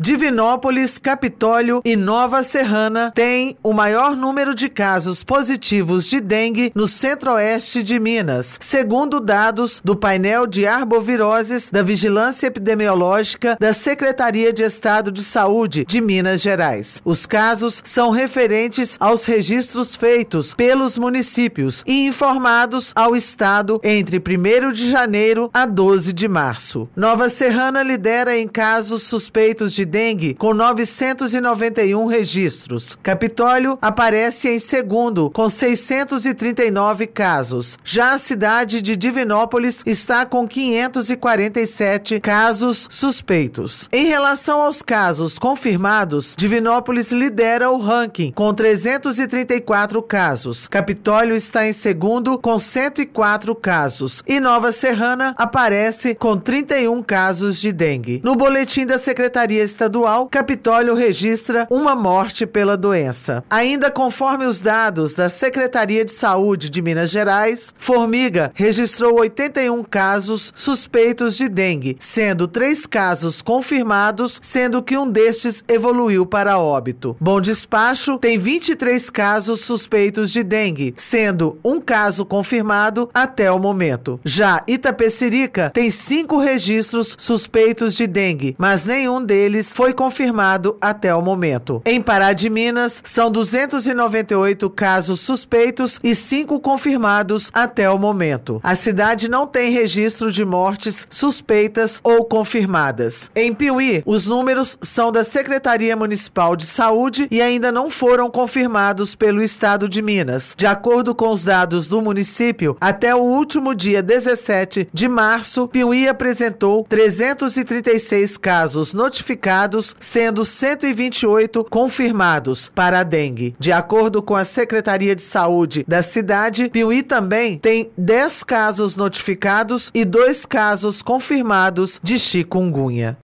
Divinópolis, Capitólio e Nova Serrana têm o maior número de casos positivos de dengue no centro-oeste de Minas, segundo dados do painel de arboviroses da Vigilância Epidemiológica da Secretaria de Estado de Saúde de Minas Gerais. Os casos são referentes aos registros feitos pelos municípios e informados ao Estado entre 1 de janeiro a 12 de março. Nova Serrana lidera em casos suspeitos de de dengue, com 991 registros. Capitólio aparece em segundo, com 639 casos. Já a cidade de Divinópolis está com 547 casos suspeitos. Em relação aos casos confirmados, Divinópolis lidera o ranking, com 334 casos. Capitólio está em segundo, com 104 casos. E Nova Serrana aparece com 31 casos de dengue. No boletim da Secretaria estadual, Capitólio registra uma morte pela doença. Ainda conforme os dados da Secretaria de Saúde de Minas Gerais, Formiga registrou 81 casos suspeitos de dengue, sendo três casos confirmados, sendo que um destes evoluiu para óbito. Bom Despacho tem 23 casos suspeitos de dengue, sendo um caso confirmado até o momento. Já Itapecerica tem cinco registros suspeitos de dengue, mas nenhum deles foi confirmado até o momento. Em Pará de Minas, são 298 casos suspeitos e 5 confirmados até o momento. A cidade não tem registro de mortes suspeitas ou confirmadas. Em Piuí, os números são da Secretaria Municipal de Saúde e ainda não foram confirmados pelo Estado de Minas. De acordo com os dados do município, até o último dia 17 de março, Piuí apresentou 336 casos notificados identificados, sendo 128 confirmados para a dengue. De acordo com a Secretaria de Saúde da cidade, Piuí também tem 10 casos notificados e 2 casos confirmados de chikungunya.